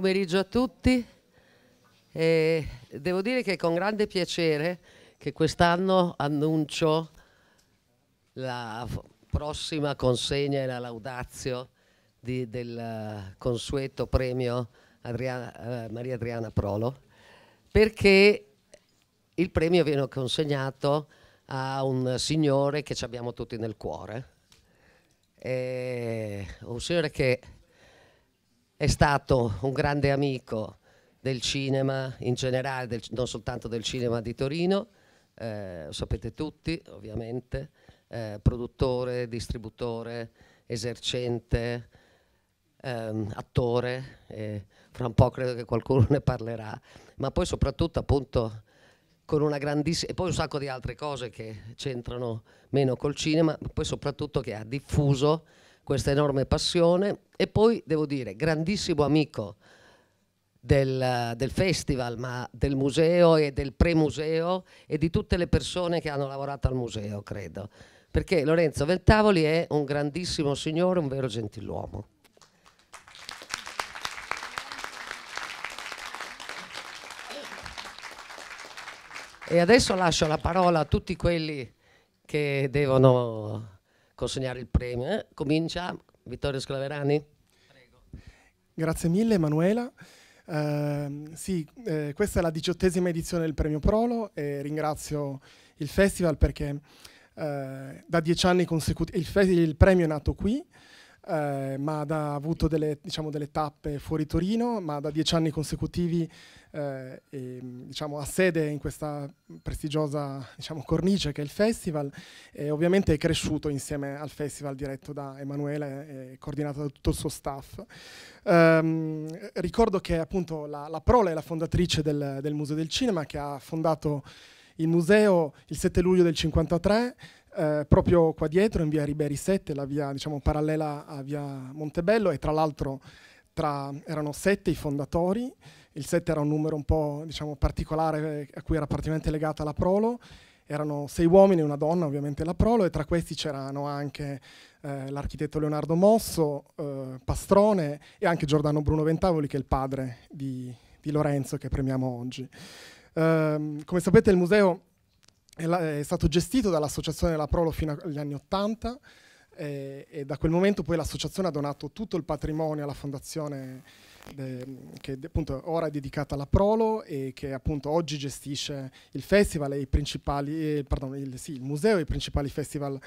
pomeriggio a tutti. E devo dire che è con grande piacere che quest'anno annuncio la prossima consegna e la laudazio di, del eh, consueto premio Adriana, eh, Maria Adriana Prolo, perché il premio viene consegnato a un signore che abbiamo tutti nel cuore, e un signore che è stato un grande amico del cinema in generale, del, non soltanto del cinema di Torino, eh, sapete tutti ovviamente, eh, produttore, distributore, esercente, ehm, attore, eh, fra un po' credo che qualcuno ne parlerà, ma poi soprattutto appunto con una grandissima, e poi un sacco di altre cose che c'entrano meno col cinema, ma poi soprattutto che ha diffuso questa enorme passione e poi devo dire grandissimo amico del, del, festival, ma del museo e del premuseo e di tutte le persone che hanno lavorato al museo, credo. Perché Lorenzo Ventavoli è un grandissimo signore, un vero gentiluomo. E adesso lascio la parola a tutti quelli che devono consegnare il premio. Eh? Comincia Vittorio Sclaverani. Grazie mille Emanuela. Uh, sì, eh, questa è la diciottesima edizione del Premio Prolo e ringrazio il festival perché uh, da dieci anni consecutivi il, il premio è nato qui eh, Mada ha avuto delle, diciamo, delle, tappe fuori Torino, ma da dieci anni consecutivi eh, e, diciamo, ha sede in questa prestigiosa diciamo, cornice che è il festival e ovviamente è cresciuto insieme al festival diretto da Emanuele e eh, coordinato da tutto il suo staff. Um, ricordo che appunto la, la Prole è la fondatrice del, del Museo del Cinema che ha fondato il museo il 7 luglio del 1953 eh, proprio qua dietro, in via Riberi 7, la via diciamo, parallela a via Montebello, e tra l'altro tra, erano sette i fondatori, il 7 era un numero un po' diciamo, particolare eh, a cui era particolarmente legata la Prolo, erano sei uomini e una donna ovviamente la Prolo e tra questi c'erano anche eh, l'architetto Leonardo Mosso, eh, Pastrone e anche Giordano Bruno Ventavoli che è il padre di, di Lorenzo che premiamo oggi. Um, come sapete il museo è, la, è stato gestito dall'associazione della Prolo fino agli anni Ottanta e, eh, e da quel momento poi l'associazione ha donato tutto il patrimonio alla fondazione de, che appunto ora è dedicata alla Prolo e che appunto oggi gestisce il festival e i principali, eh, pardon, il, sì, il museo e i principali festival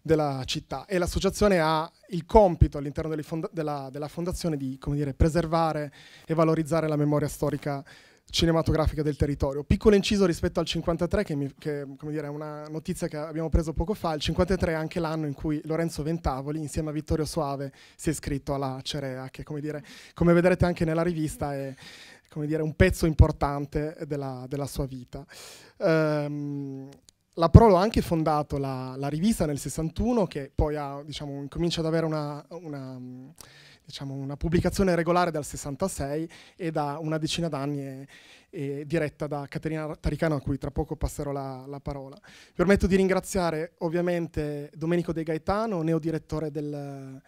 della città e l'associazione ha il compito all'interno della, fondazione di dire, preservare e valorizzare la memoria storica cinematografica del territorio. Piccolo inciso rispetto al 53, che, mi, che dire, è una notizia che abbiamo preso poco fa, il 53 è anche l'anno in cui Lorenzo Ventavoli, insieme a Vittorio Soave, si è iscritto alla Cerea, che come, dire, come vedrete anche nella rivista è dire, un pezzo importante della, della sua vita. Um, la Prolo ha anche fondato la, la, rivista nel 61, che poi ha, diciamo, comincia ad avere una, una diciamo, una pubblicazione regolare dal 66 e da una decina d'anni è, è diretta da Caterina Taricano, a cui tra poco passerò la, la parola. Mi permetto di ringraziare ovviamente Domenico De Gaetano, neodirettore del...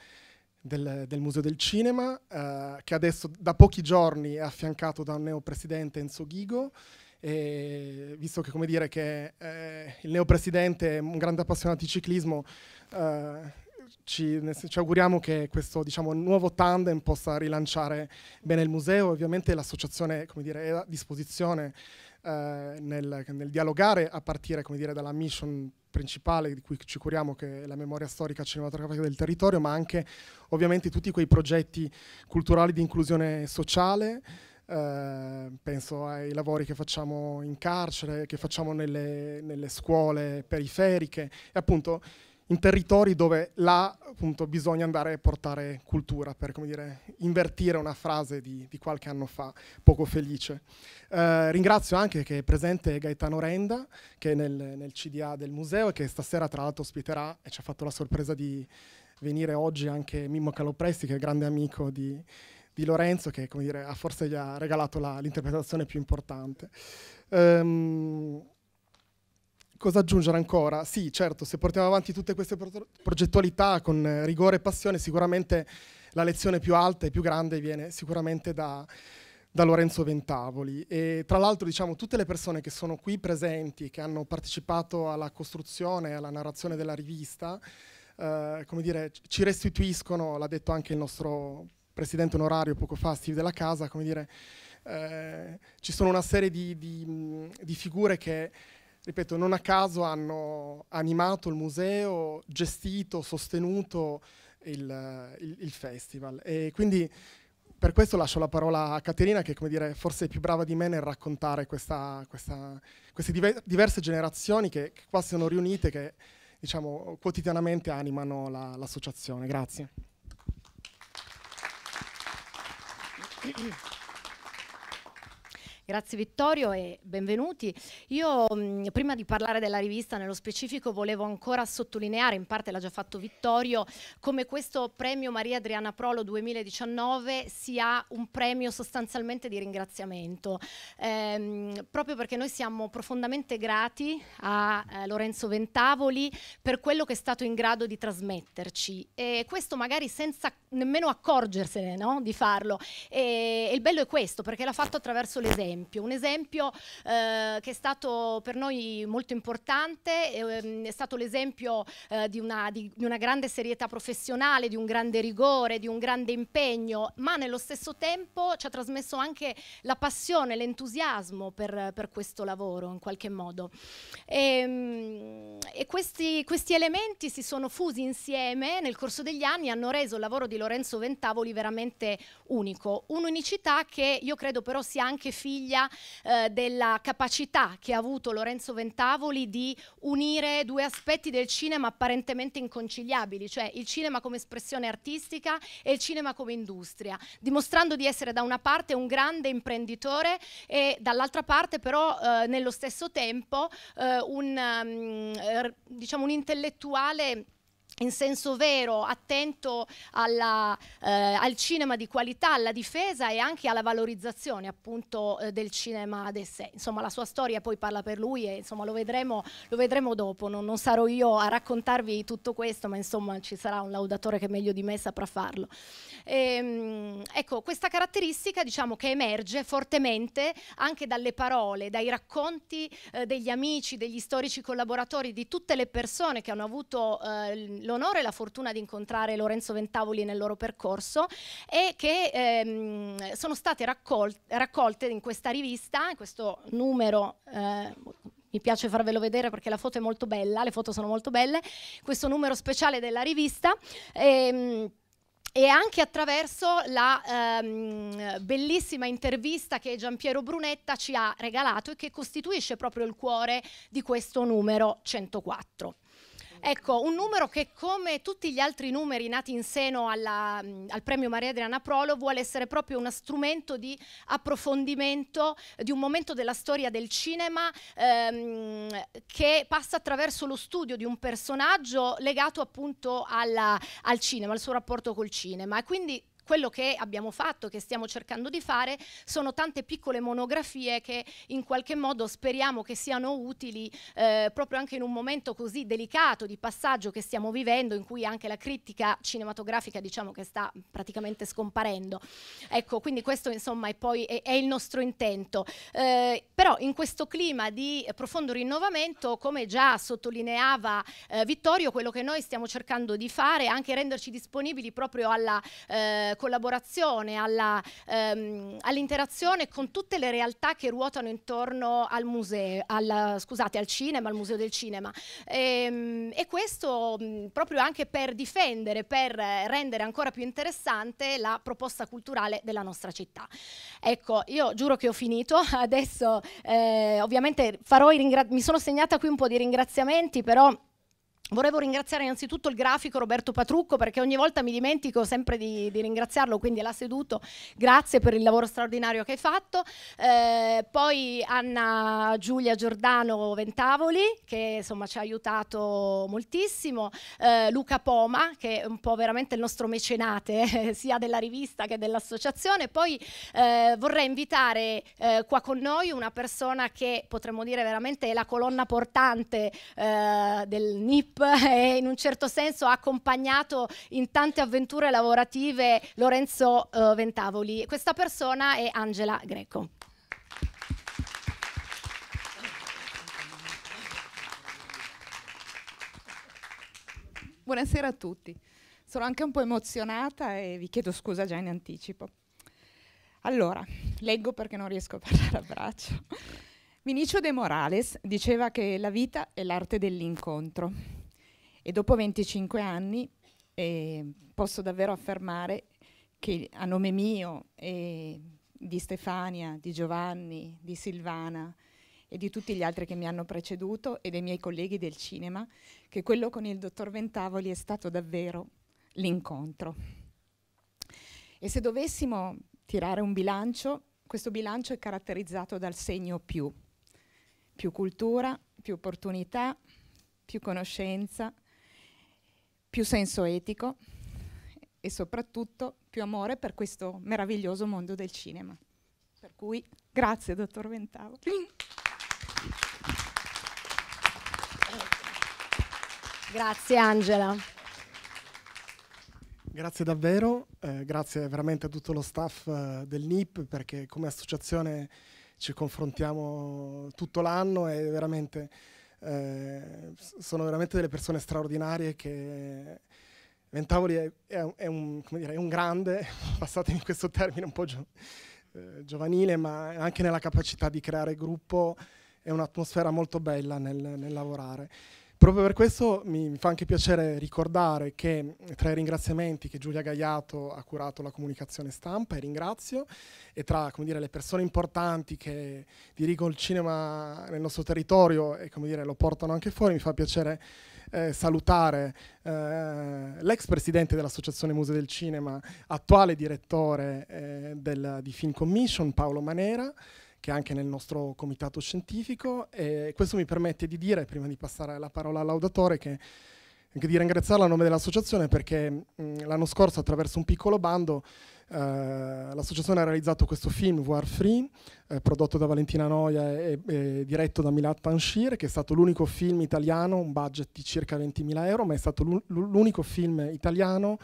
Del, del, Museo del Cinema, eh, che adesso da pochi giorni è affiancato da un neopresidente Enzo Ghigo. E visto che, come dire, che eh, il neopresidente è un grande appassionato di ciclismo, eh, ci, ci, auguriamo che questo diciamo, nuovo tandem possa rilanciare bene il museo. Ovviamente l'associazione dire, è a disposizione eh, nel, nel, dialogare a partire dire, dalla mission principale di cui ci curiamo che è la memoria storica cinematografica del territorio, ma anche ovviamente tutti quei progetti culturali di inclusione sociale. Eh, penso ai lavori che facciamo in carcere, che facciamo nelle, nelle scuole periferiche e appunto in territori dove là appunto, bisogna andare a portare cultura, per come dire, invertire una frase di, di, qualche anno fa, poco felice. Eh, ringrazio anche che è presente Gaetano Renda, che è nel, nel CDA del museo e che stasera tra l'altro ospiterà e ci ha fatto la sorpresa di venire oggi anche Mimmo Calopresti, che è il grande amico di, di Lorenzo, che come dire, forse gli ha regalato l'interpretazione più importante. Um, cosa aggiungere ancora? Sì, certo, se portiamo avanti tutte queste pro progettualità con eh, rigore e passione, sicuramente la lezione più alta e più grande viene sicuramente da, da Lorenzo Ventavoli. E tra l'altro, diciamo, tutte le persone che sono qui presenti, che hanno partecipato alla costruzione e alla narrazione della rivista, eh, come dire, ci restituiscono, l'ha detto anche il nostro presidente onorario poco fa, Steve della Casa, come dire, eh, ci sono una serie di, di, di figure che ripeto, non a caso hanno animato il museo, gestito, sostenuto il, il, il festival. E quindi per questo lascio la parola a Caterina, che dire, forse è più brava di me nel raccontare questa, questa, queste diver diverse generazioni che, che, qua sono riunite, che diciamo, quotidianamente animano l'associazione. La, Grazie. Grazie Vittorio e benvenuti. Io mh, mm, prima di parlare della rivista nello specifico volevo ancora sottolineare, in parte l'ha già fatto Vittorio, come questo premio Maria Adriana Prolo 2019 sia un premio sostanzialmente di ringraziamento, ehm, proprio perché noi siamo profondamente grati a eh, Lorenzo Ventavoli per quello che è stato in grado di trasmetterci e questo magari senza nemmeno accorgersene no? di farlo. E, e il bello è questo, perché l'ha fatto attraverso l'esempio esempio, un esempio eh, che è stato per noi molto importante, eh, è stato l'esempio eh, di, di, di, una, grande serietà professionale, di un grande rigore, di un grande impegno, ma nello stesso tempo ci ha trasmesso anche la passione, l'entusiasmo per, per, questo lavoro in qualche modo. E, ehm, e questi, questi elementi si sono fusi insieme nel corso degli anni e hanno reso il lavoro di Lorenzo Ventavoli veramente unico, un'unicità che io credo però sia anche figlia meraviglia eh, della capacità che ha avuto Lorenzo Ventavoli di unire due aspetti del cinema apparentemente inconciliabili, cioè il cinema come espressione artistica e il cinema come industria, dimostrando di essere da una parte un grande imprenditore e dall'altra parte però eh, nello stesso tempo eh, un, um, diciamo, un intellettuale in senso vero, attento alla, eh, al cinema di qualità, alla difesa e anche alla valorizzazione appunto eh, del cinema ad d'essè. Insomma la sua storia poi parla per lui e insomma lo vedremo, lo vedremo dopo, non, non, sarò io a raccontarvi tutto questo ma insomma ci sarà un laudatore che meglio di me saprà farlo. E, ehm, ecco questa caratteristica diciamo che emerge fortemente anche dalle parole, dai racconti eh, degli amici, degli storici collaboratori, di tutte le persone che hanno avuto eh, l'onore e la fortuna di incontrare Lorenzo Ventavoli nel loro percorso e che ehm, sono state raccol raccolte in questa rivista, in questo numero eh, mi piace farvelo vedere perché la foto è molto bella, le foto sono molto belle, questo numero speciale della rivista. Ehm, e anche attraverso la ehm, bellissima intervista che Giampiero Brunetta ci ha regalato e che costituisce proprio il cuore di questo numero 104. Ecco, un numero che come tutti gli altri numeri nati in seno alla, mm, al premio Maria Adriana Prolo vuole essere proprio uno strumento di approfondimento eh, di un momento della storia del cinema ehm, che passa attraverso lo studio di un personaggio legato appunto alla, al cinema, al suo rapporto col cinema. E quindi quello che abbiamo fatto, che stiamo cercando di fare, sono tante piccole monografie che in qualche modo speriamo che siano utili eh, proprio anche in un momento così delicato di passaggio che stiamo vivendo, in cui anche la critica cinematografica diciamo che sta praticamente scomparendo. Ecco, quindi questo insomma è poi è, è il nostro intento. Eh, però in questo clima di profondo rinnovamento, come già sottolineava eh, Vittorio, quello che noi stiamo cercando di fare è anche renderci disponibili proprio alla eh, collaborazione, alla, ehm, all'interazione con tutte le realtà che ruotano intorno al museo, al, scusate, al cinema, al museo del cinema. E, ehm, e questo mh, proprio anche per difendere, per rendere ancora più interessante la proposta culturale della nostra città. Ecco, io giuro che ho finito, adesso eh, ovviamente farò i ringraziamenti, mi sono segnata qui un po' di ringraziamenti, però Volevo ringraziare innanzitutto il grafico Roberto Patrucco perché ogni volta mi dimentico sempre di, di ringraziarlo, quindi l'ha seduto. Grazie per il lavoro straordinario che hai fatto. Eh, poi Anna Giulia Giordano Ventavoli che insomma ci ha aiutato moltissimo, eh, Luca Poma che è un po' veramente il nostro mecenate eh, sia della rivista che dell'associazione. Poi eh, vorrei invitare eh, qua con noi una persona che potremmo dire veramente è la colonna portante eh, del NIP Pip e in un certo senso ha accompagnato in tante avventure lavorative Lorenzo eh, Ventavoli. Questa persona è Angela Greco. Buonasera a tutti. Sono anche un po' emozionata e vi chiedo scusa già in anticipo. Allora, leggo perché non riesco a parlare a braccio. Vinicio De Morales diceva che la vita è l'arte dell'incontro e dopo 25 anni eh, posso davvero affermare che a nome mio e di Stefania, di Giovanni, di Silvana e di tutti gli altri che mi hanno preceduto e dei miei colleghi del cinema, che quello con il dottor Ventavoli è stato davvero l'incontro. E se dovessimo tirare un bilancio, questo bilancio è caratterizzato dal segno più, più cultura, più opportunità, più conoscenza, più senso etico e soprattutto più amore per questo meraviglioso mondo del cinema. Per cui grazie, dottor Ventavo. Grazie Angela. Grazie davvero, eh, grazie veramente a tutto lo staff eh, del NIP perché come associazione ci confrontiamo tutto l'anno e veramente eh, sono veramente delle persone straordinarie che Ventavoli è, è, è, un, dire, è un, grande, passatemi questo termine un po' gio, eh, giovanile, ma anche nella capacità di creare gruppo è un'atmosfera molto bella nel, nel lavorare proprio per questo mi fa anche piacere ricordare che tra i ringraziamenti che Giulia Gaiato ha curato la comunicazione stampa, e ringrazio, e tra dire, le persone importanti che dirigono il cinema nel nostro territorio e dire, lo portano anche fuori, mi fa piacere eh, salutare eh, l'ex presidente dell'Associazione Muse del Cinema, attuale direttore eh, del, di Film Commission, Paolo Manera che è anche nel nostro comitato scientifico e questo mi permette di dire, prima di passare la parola all'audatore, che anche di ringraziarla a nome dell'associazione perché l'anno scorso attraverso un piccolo bando eh, l'associazione ha realizzato questo film War Free eh, prodotto da Valentina Noia e, e diretto da Milat Panshir che è stato l'unico film italiano, un budget di circa 20.000 euro, ma è stato l'unico film italiano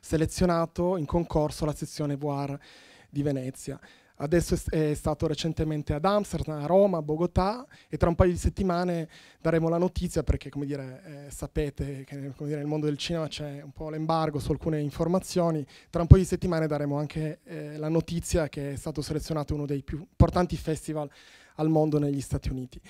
selezionato in concorso alla sezione War di Venezia adesso è, stato recentemente ad Amsterdam, a Roma, a Bogotà e tra un paio di settimane daremo la notizia perché come dire, eh, sapete che come dire, nel mondo del cinema c'è un po' l'embargo su alcune informazioni, tra un paio di settimane daremo anche eh, la notizia che è stato selezionato uno dei più importanti festival al mondo negli Stati Uniti.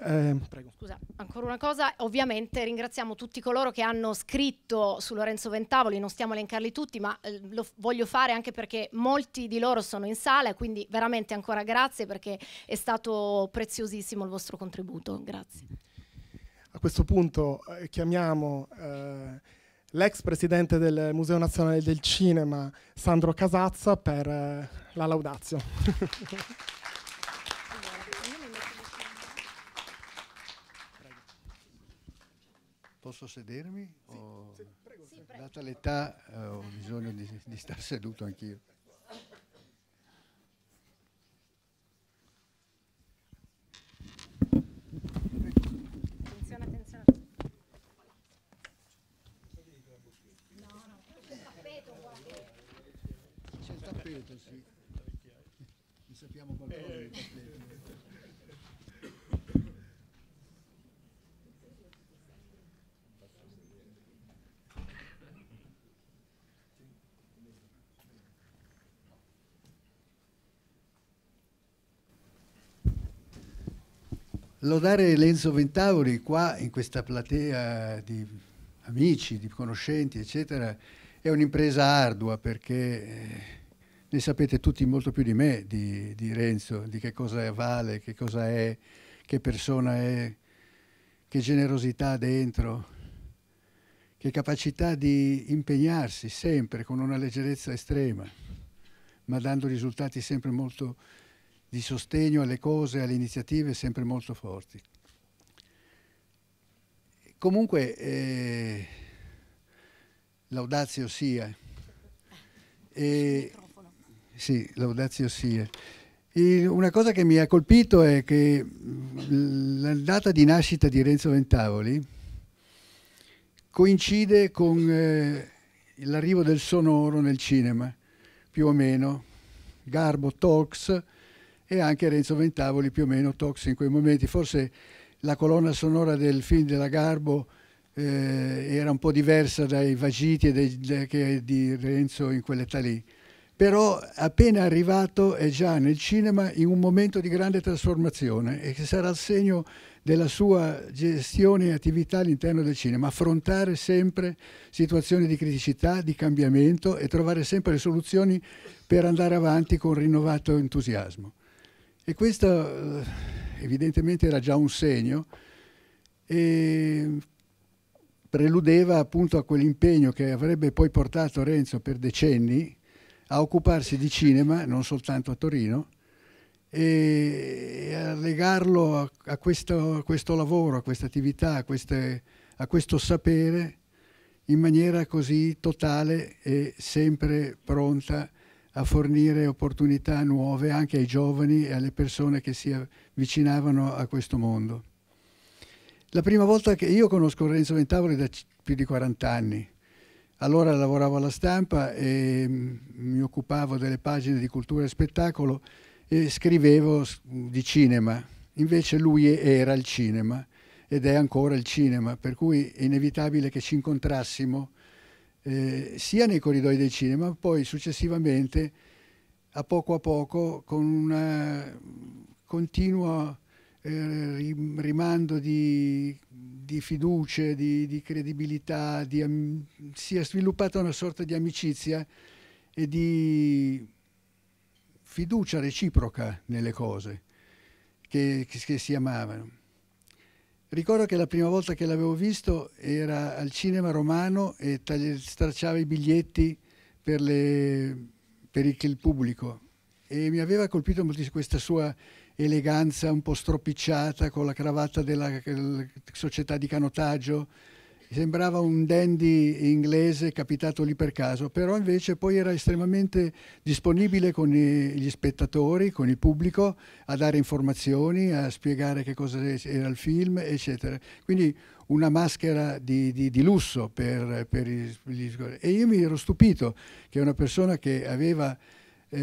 Eh, Scusa, ancora una cosa, ovviamente ringraziamo tutti coloro che hanno scritto su Lorenzo Ventavoli, non stiamo a elencarli tutti, ma eh, lo voglio fare anche perché molti di loro sono in sala, quindi veramente ancora grazie perché è stato preziosissimo il vostro contributo. Grazie. A questo punto eh, chiamiamo eh, l'ex presidente del Museo Nazionale del Cinema, Sandro Casazza, per eh, la laudazio. Posso sedermi? Sì, o... sì, prego. Data l'età eh, ho bisogno di, di star seduto anch'io. Attenzione, attenzione. No, il tappeto guarda. C'è il tappeto, sì. Ne sappiamo qualcosa eh. del tappeto. lodare Lenzo Ventavoli qua in questa platea di amici, di conoscenti, eccetera, è un'impresa ardua perché eh, ne sapete tutti molto più di me di, di, Renzo, di che cosa vale, che cosa è, che persona è, che generosità ha dentro, che capacità di impegnarsi sempre con una leggerezza estrema, ma dando risultati sempre molto di sostegno alle cose, alle iniziative sempre molto forti. Comunque, eh, l'audazio eh, eh, sia. E, sì, l'audazio sia. una cosa che mi ha colpito è che mm, la data di nascita di Renzo Ventavoli coincide con eh, l'arrivo del sonoro nel cinema, più o meno. Garbo Talks, e anche Renzo Ventavoli più o meno Tox in quei momenti. Forse la colonna sonora del film della Garbo eh, era un po' diversa dai Vagiti e dei, de, di Renzo in quell'età lì. Però appena arrivato è già nel cinema in un momento di grande trasformazione e che sarà il segno della sua gestione e attività all'interno del cinema, affrontare sempre situazioni di criticità, di cambiamento e trovare sempre le soluzioni per andare avanti con rinnovato entusiasmo. E questo eh, evidentemente era già un segno e preludeva appunto a quell'impegno che avrebbe poi portato Renzo per decenni a occuparsi di cinema, non soltanto a Torino, e a legarlo a, a, questo, a questo, lavoro, a questa attività, a, queste, a questo sapere in maniera così totale e sempre pronta a a fornire opportunità nuove anche ai giovani e alle persone che si avvicinavano a questo mondo. La prima volta che io conosco Renzo Ventavoli da più di 40 anni, allora lavoravo alla stampa e mm, mi occupavo delle pagine di cultura e spettacolo e scrivevo di cinema, invece lui era il cinema ed è ancora il cinema, per cui è inevitabile che ci incontrassimo eh, sia nei corridoi del cinema, poi successivamente a poco a poco con un continuo eh, rimando di, di fiducia, di, di credibilità, di, si è sviluppata una sorta di amicizia e di fiducia reciproca nelle cose che, che, che si amavano. Ricordo che la prima volta che l'avevo visto era al cinema romano e stracciava i biglietti per, le, per il, il pubblico e mi aveva colpito moltissimo questa sua eleganza un po' stropicciata con la cravatta della, della società di canotaggio sembrava un dandy inglese capitato lì per caso, però invece poi era estremamente disponibile con gli spettatori, con il pubblico, a dare informazioni, a spiegare che cosa era il film, eccetera. Quindi una maschera di, di, di lusso per, per gli, gli... E io mi ero stupito che una persona che aveva eh,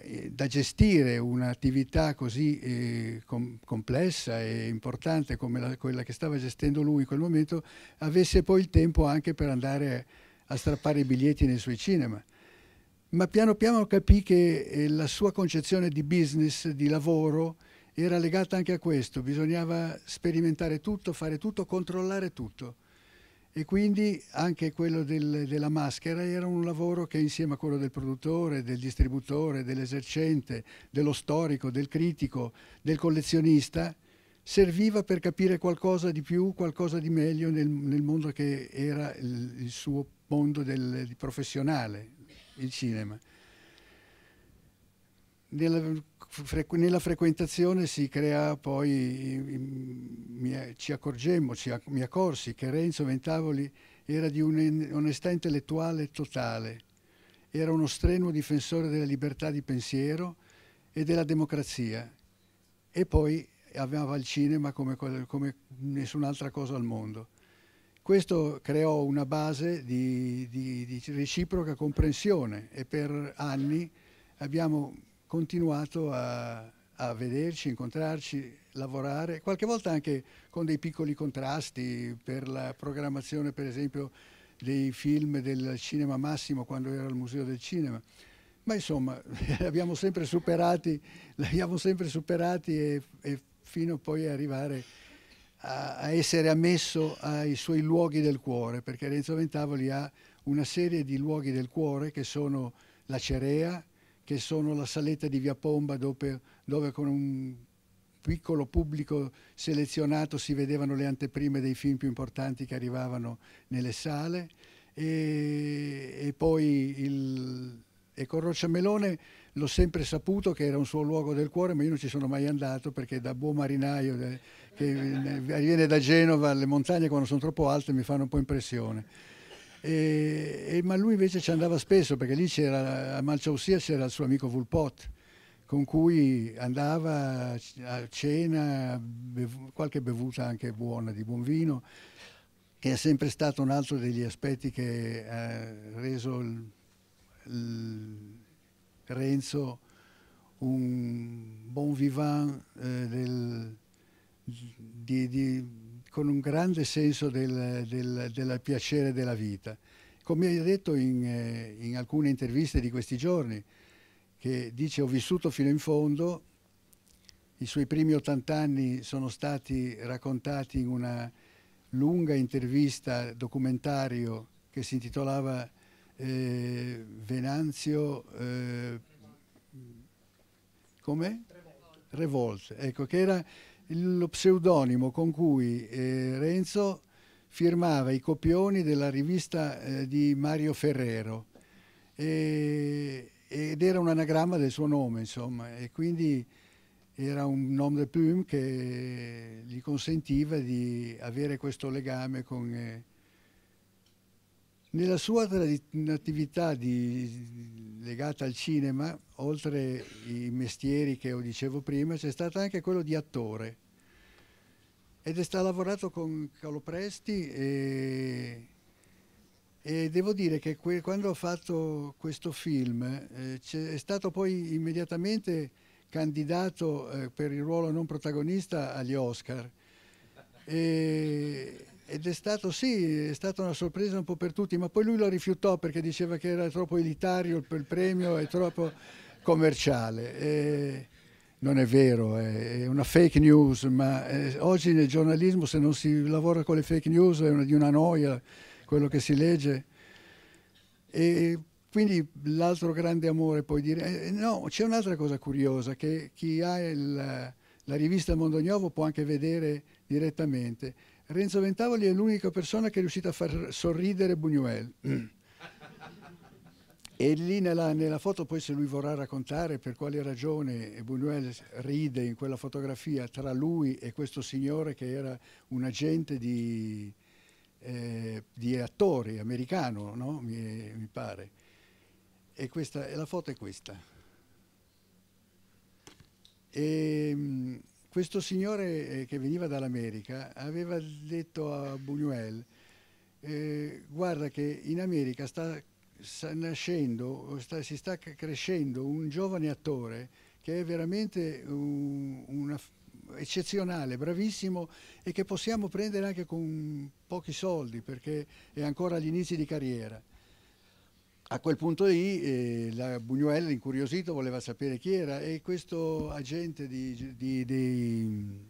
eh, da gestire un'attività così eh, com complessa e importante come la, quella che stava gestendo lui in quel momento, avesse poi il tempo anche per andare a strappare i biglietti nei suoi cinema. Ma piano piano capì che eh, la sua concezione di business, di lavoro, era legata anche a questo, bisognava sperimentare tutto, fare tutto, controllare tutto e quindi anche quello del, della maschera era un lavoro che insieme a quello del produttore, del distributore, dell'esercente, dello storico, del critico, del collezionista, serviva per capire qualcosa di più, qualcosa di meglio nel, nel mondo che era il, il suo mondo del, professionale, il cinema. Nella frequ- nella frequentazione si crea poi, in, ci accorgemmo, ci acc- mi accorsi che Renzo Ventavoli era di un'onestà intellettuale totale, era uno strenuo difensore della libertà di pensiero e della democrazia e poi aveva il cinema come, come nessun'altra cosa al mondo. Questo creò una base di, di, di reciproca comprensione e per anni abbiamo continuato a, a vederci, incontrarci, lavorare, qualche volta anche con dei piccoli contrasti per la programmazione per esempio dei film del Cinema Massimo quando era al Museo del Cinema. Ma insomma, li abbiamo sempre superati, abbiamo sempre superati e, e fino poi arrivare a, a, essere ammesso ai suoi luoghi del cuore, perché Renzo Ventavoli ha una serie di luoghi del cuore che sono la Cerea, che sono la saletta di Via Pomba dove, dove con un piccolo pubblico selezionato si vedevano le anteprime dei film più importanti che arrivavano nelle sale e, e poi il, e con Rocciamelone l'ho sempre saputo che era un suo luogo del cuore, ma io non ci sono mai andato perché da buon marinaio eh, che eh, viene da Genova le montagne quando sono troppo alte mi fanno un po' impressione. E, e, ma lui invece ci andava spesso perché lì c'era, a Malciausia c'era il suo amico Vulpot con cui andava a cena, bev qualche bevuta anche buona di buon vino, che è sempre stato un altro degli aspetti che ha reso il, il Renzo un buon vivant eh, del, di, di con un grande senso del, del, del piacere della vita. Come hai detto in, eh, in alcune interviste di questi giorni, che dice ho vissuto fino in fondo, i suoi primi 80 anni sono stati raccontati in una lunga intervista documentario che si intitolava eh, Venanzio eh, come? Revolte. Ecco, che era lo pseudonimo con cui eh, Renzo firmava i copioni della rivista eh, di Mario Ferrero e, ed era un anagramma del suo nome, insomma, e quindi era un nom de plume che gli consentiva di avere questo legame con... Eh, nella sua attività di, legata al cinema, oltre i mestieri che dicevo prima, c'è stato anche quello di attore. Ed è stato lavorato con Calopresti e, e devo dire che quando ho fatto questo film eh, è stato poi immediatamente candidato eh, per il ruolo non protagonista agli Oscar. E, ed è stato, sì, è stata una sorpresa un po' per tutti, ma poi lui lo rifiutò perché diceva che era troppo elitario il premio e troppo commerciale. E non è vero, è una fake news, ma eh, oggi nel giornalismo se non si lavora con le fake news è una, di una noia quello che si legge. E quindi l'altro grande amore puoi dire... Eh, eh, no, c'è un'altra cosa curiosa, che chi ha il, la rivista Mondognovo può anche vedere direttamente. Renzo Ventavoli è l'unica persona che è riuscita a far sorridere Buñuel. e lì nella, nella, foto, poi se lui vorrà raccontare per quale ragione Buñuel ride in quella fotografia tra lui e questo signore che era un agente di, eh, di attori americano, no? mi, mi, pare. E, questa, e la foto è questa. E, ehm, questo signore eh, che veniva dall'America aveva detto a Buñuel, eh, guarda che in America sta, sta nascendo, sta, si sta crescendo un giovane attore che è veramente un, una, eccezionale, bravissimo e che possiamo prendere anche con pochi soldi perché è ancora agli inizi di carriera a quel punto lì eh, la Buñuel, incuriosito, voleva sapere chi era e questo agente di, di, dei,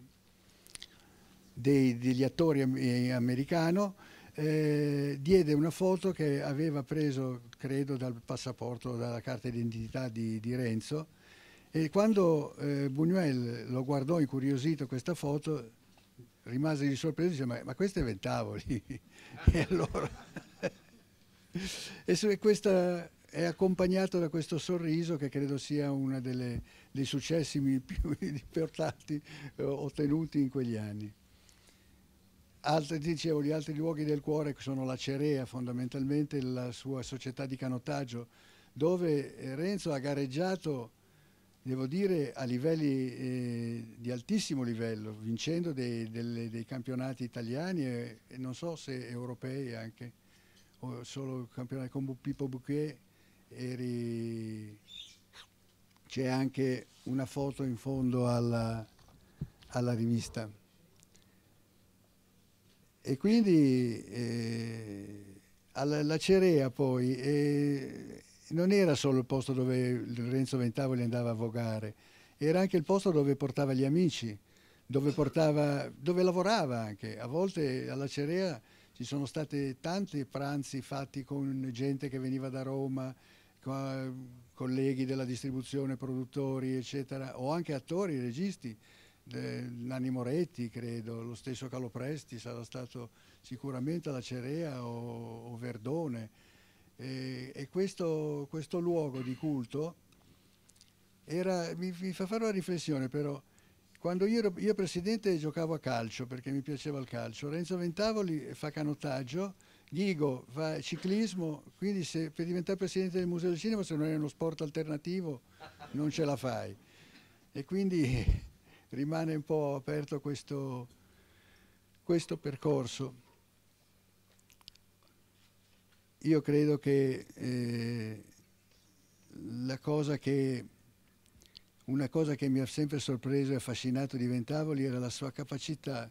dei, degli attori eh, americano eh, diede una foto che aveva preso, credo, dal passaporto, dalla carta d'identità di, di, Renzo e quando eh, Buñuel lo guardò incuriosito questa foto rimase di sorpresa e disse ma, ma questo è Ventavoli e allora e se questa è accompagnato da questo sorriso che credo sia uno dei successi più importanti eh, ottenuti in quegli anni. Altri, dicevo, gli altri luoghi del cuore sono la Cerea, fondamentalmente la sua società di canottaggio, dove eh, Renzo ha gareggiato, devo dire, a livelli eh, di altissimo livello, vincendo dei, delle, dei campionati italiani e, e non so se europei anche o solo campionato con Pippo Bouquet, eri... c'è anche una foto in fondo alla, alla rivista. E quindi eh, alla, la Cerea poi eh, non era solo il posto dove Lorenzo Ventavoli andava a vogare, era anche il posto dove portava gli amici, dove, portava, dove lavorava anche. A volte alla Cerea ci sono stati tanti pranzi fatti con gente che veniva da Roma, colleghi della distribuzione, produttori, eccetera, o anche attori, registi. Nanni Moretti, credo, lo stesso Calopresti sarà stato sicuramente alla Cerea o, o Verdone. E, e questo, questo, luogo di culto era, mi, mi fa fare una riflessione però, quando io ero io presidente giocavo a calcio perché mi piaceva il calcio, Renzo Ventavoli fa canottaggio, Ghigo fa ciclismo, quindi se, per diventare presidente del Museo del Cinema se non è uno sport alternativo non ce la fai. E quindi rimane un po' aperto questo, questo percorso. Io credo che eh, la cosa che una cosa che mi ha sempre sorpreso e affascinato di Ventavoli era la sua capacità,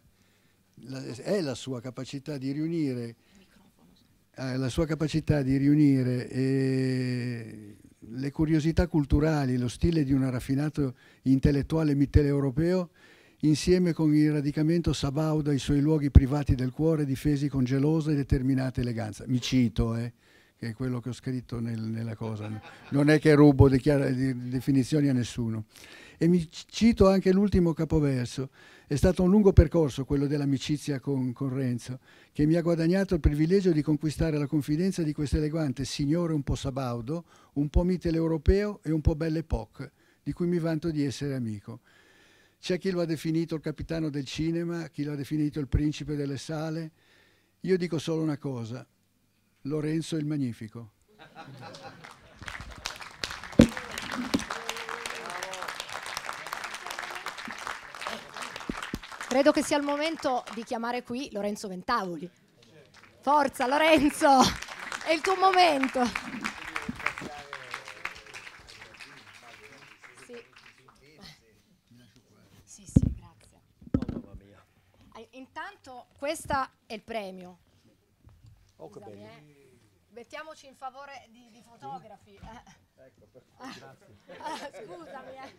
la, è la sua capacità di riunire, eh, la sua capacità di riunire eh, le curiosità culturali, lo stile di un raffinato intellettuale mitteleuropeo insieme con il radicamento sabauda i suoi luoghi privati del cuore difesi con gelosa e determinata eleganza. Mi cito, eh che è quello che ho scritto nel, nella cosa. Non è che rubo di di definizioni a nessuno. E mi cito anche l'ultimo capoverso. È stato un lungo percorso quello dell'amicizia con, con, Renzo, che mi ha guadagnato il privilegio di conquistare la confidenza di questo elegante signore un po' sabaudo, un po' europeo e un po' belle poc, di cui mi vanto di essere amico. C'è chi lo ha definito il capitano del cinema, chi lo ha definito il principe delle sale. Io dico solo una cosa, Lorenzo il Magnifico. Credo che sia il momento di chiamare qui Lorenzo Ventavoli. Forza Lorenzo, è il tuo momento. Sì, sì, grazie. Intanto questo è il premio Oh, che bello. Eh. Mettiamoci in favore di, di fotografi. Eh. Ecco, grazie. Scusami. Eh.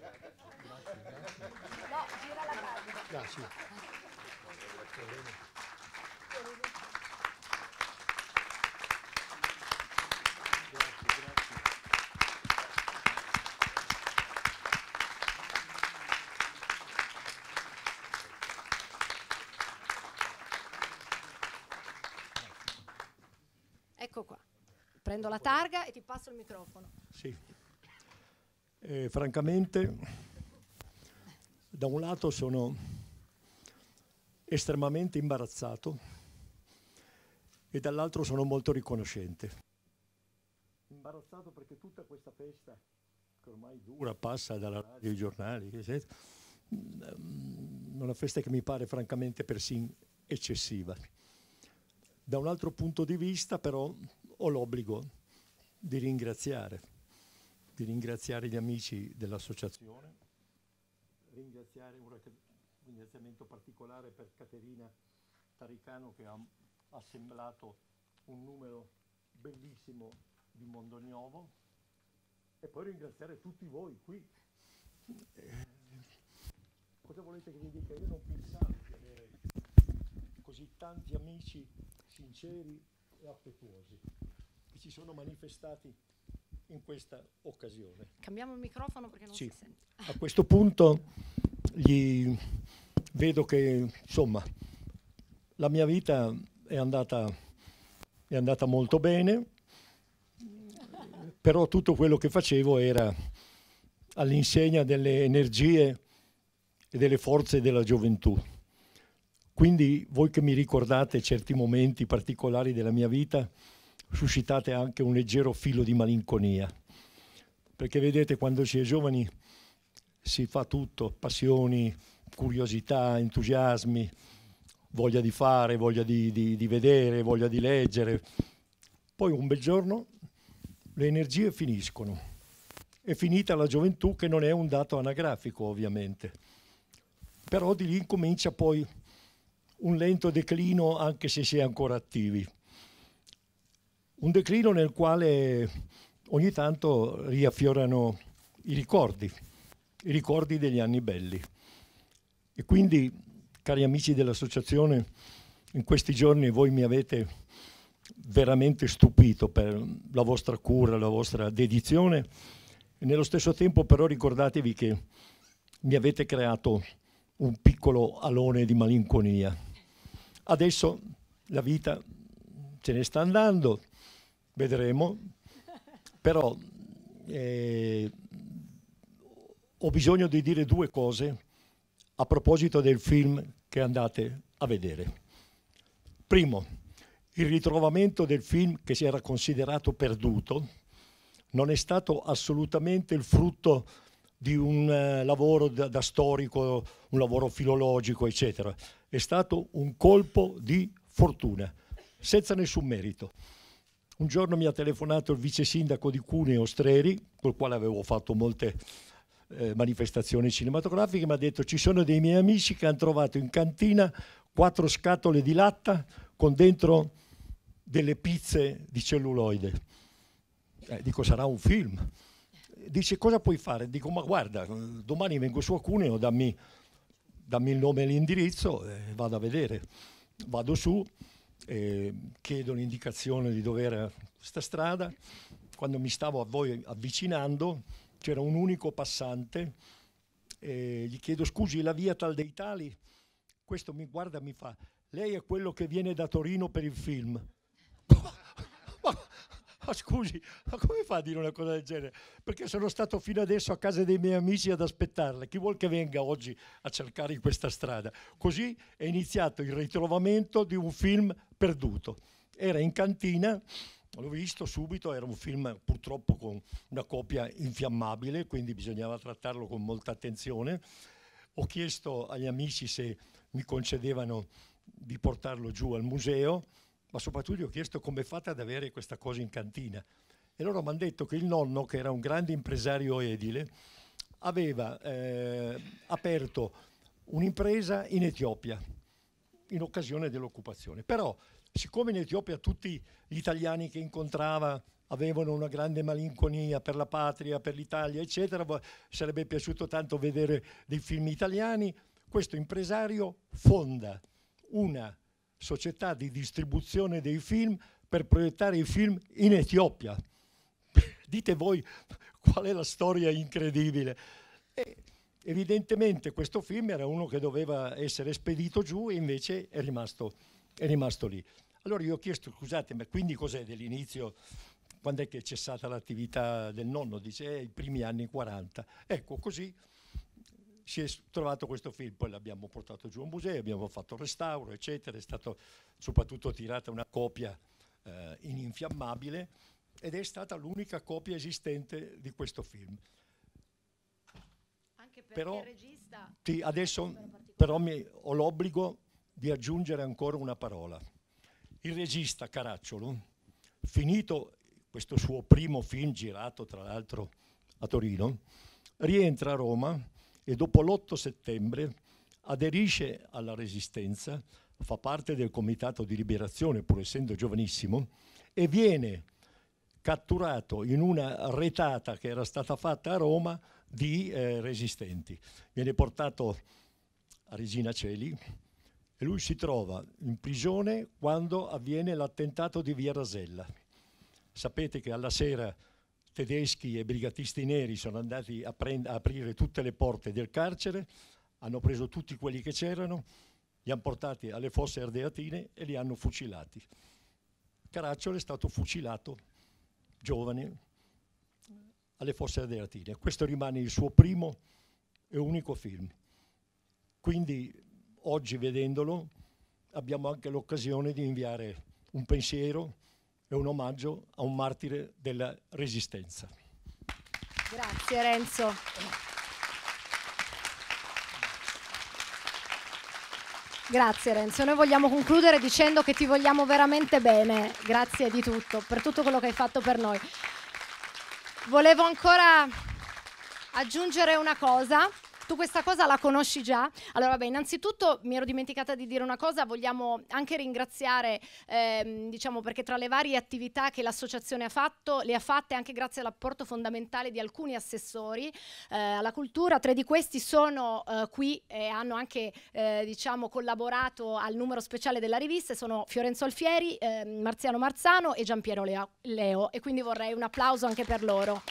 No, gira la carica. Grazie. prendo la targa e ti passo il microfono. Sì. Eh, francamente, da un lato sono estremamente imbarazzato e dall'altro sono molto riconoscente. Imbarazzato perché tutta questa festa che ormai dura, passa dalla radio ai giornali, eccetera, mm, una festa che mi pare francamente persino eccessiva. Da un altro punto di vista però ho l'obbligo di ringraziare, di ringraziare gli amici dell'associazione, ringraziare un ringraziamento particolare per Caterina Taricano che ha assemblato un numero bellissimo di Mondognovo e poi ringraziare tutti voi qui. Eh, cosa volete che vi dica? Io non pensavo di avere così tanti amici sinceri affettuosi che ci sono manifestati in questa occasione. Cambiamo il microfono perché non sì. si sente. A questo punto gli vedo che insomma la mia vita è andata, è andata molto bene, però tutto quello che facevo era all'insegna delle energie e delle forze della gioventù. Quindi voi che mi ricordate certi momenti particolari della mia vita, suscitate anche un leggero filo di malinconia. Perché vedete, quando si è giovani si fa tutto, passioni, curiosità, entusiasmi, voglia di fare, voglia di, di, di vedere, voglia di leggere. Poi un bel giorno le energie finiscono. È finita la gioventù che non è un dato anagrafico ovviamente. Però di lì comincia poi un lento declino anche se si è ancora attivi. Un declino nel quale ogni tanto riaffiorano i ricordi, i ricordi degli anni belli. E quindi, cari amici dell'associazione, in questi giorni voi mi avete veramente stupito per la vostra cura, la vostra dedizione e nello stesso tempo però ricordatevi che mi avete creato un piccolo alone di malinconia. Adesso la vita ce ne sta andando, vedremo, però eh, ho bisogno di dire due cose a proposito del film che andate a vedere. Primo, il ritrovamento del film che si era considerato perduto non è stato assolutamente il frutto di un eh, lavoro da, da, storico, un lavoro filologico, eccetera. È stato un colpo di fortuna, senza nessun merito. Un giorno mi ha telefonato il vice sindaco di Cuneo Streri, col quale avevo fatto molte eh, manifestazioni cinematografiche, mi ha detto ci sono dei miei amici che hanno trovato in cantina quattro scatole di latta con dentro delle pizze di celluloide. Eh, dico sarà un film dice cosa puoi fare? Dico ma guarda, domani vengo su a Cuneo, dammi, dammi il nome e l'indirizzo e vado a vedere. Vado su, eh, chiedo l'indicazione di dove era questa strada. Quando mi stavo a voi avvicinando c'era un unico passante, eh, gli chiedo scusi la via tal dei tali? Questo mi guarda e mi fa, lei è quello che viene da Torino per il film. Oh, scusi, ma come fa a dire una cosa del genere? Perché sono stato fino adesso a casa dei miei amici ad aspettarla. Chi vuol che venga oggi a cercare in questa strada? Così è iniziato il ritrovamento di un film perduto. Era in cantina l'ho visto subito, era un film purtroppo con una copia infiammabile, quindi bisognava trattarlo con molta attenzione. Ho chiesto agli amici se mi concedevano di portarlo giù al museo, ma soprattutto gli ho chiesto come fate ad avere questa cosa in cantina. E loro mi hanno detto che il nonno, che era un grande impresario edile, aveva eh, aperto un'impresa in Etiopia in occasione dell'occupazione. Però, siccome in Etiopia tutti gli italiani che incontrava avevano una grande malinconia per la patria, per l'Italia, eccetera, sarebbe piaciuto tanto vedere dei film italiani, questo impresario fonda una società di distribuzione dei film per proiettare i film in Etiopia. Dite voi qual è la storia incredibile. E evidentemente questo film era uno che doveva essere spedito giù e invece è rimasto, è rimasto lì. Allora io ho chiesto, scusate, ma quindi cos'è dell'inizio? Quando è che è cessata l'attività del nonno? Dice, eh, i primi anni 40. Ecco, così si è trovato questo film, poi l'abbiamo portato giù a un museo, abbiamo fatto il restauro, eccetera, è stata soprattutto tirata una copia eh, ininfiammabile ed è stata l'unica copia esistente di questo film. Anche perché però, il regista... Ti, adesso però mi, ho l'obbligo di aggiungere ancora una parola. Il regista Caracciolo, finito questo suo primo film girato tra l'altro a Torino, rientra a Roma e dopo l'8 settembre aderisce alla Resistenza, fa parte del Comitato di Liberazione, pur essendo giovanissimo, e viene catturato in una retata che era stata fatta a Roma di eh, resistenti. Viene portato a Regina Celi e lui si trova in prigione quando avviene l'attentato di Via Rasella. Sapete che alla sera tedeschi e brigatisti neri sono andati a, prend- a aprire tutte le porte del carcere, hanno preso tutti quelli che c'erano, li hanno portati alle fosse ardeatine e li hanno fucilati. Caracciolo è stato fucilato, giovane, alle fosse ardeatine. Questo rimane il suo primo e unico film. Quindi oggi vedendolo abbiamo anche l'occasione di inviare un pensiero è un omaggio a un martire della resistenza. Grazie Renzo. Grazie Renzo, noi vogliamo concludere dicendo che ti vogliamo veramente bene, grazie di tutto, per tutto quello che hai fatto per noi. Volevo ancora aggiungere una cosa tu questa cosa la conosci già? Allora, vabbè, innanzitutto mi ero dimenticata di dire una cosa, vogliamo anche ringraziare, ehm, diciamo, perché tra le varie attività che l'associazione ha fatto, le ha fatte anche grazie all'apporto fondamentale di alcuni assessori eh, alla cultura. Tre di questi sono eh, qui e hanno anche, eh, diciamo, collaborato al numero speciale della rivista, sono Fiorenzo Alfieri, ehm, Marziano Marzano e Giampiero Leo, Leo. E quindi vorrei un applauso anche per loro.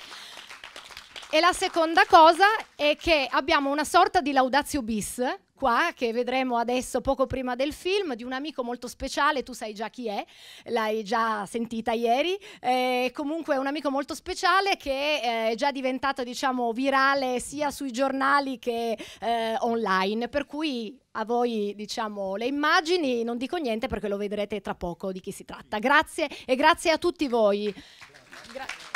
E la seconda cosa è che abbiamo una sorta di laudatio bis, qua, che vedremo adesso poco prima del film, di un amico molto speciale, tu sai già chi è, l'hai già sentita ieri, eh, comunque è un amico molto speciale che eh, è già diventato diciamo virale sia sui giornali che eh, online, per cui a voi diciamo le immagini, non dico niente perché lo vedrete tra poco di chi si tratta. Grazie e grazie a tutti voi. Gra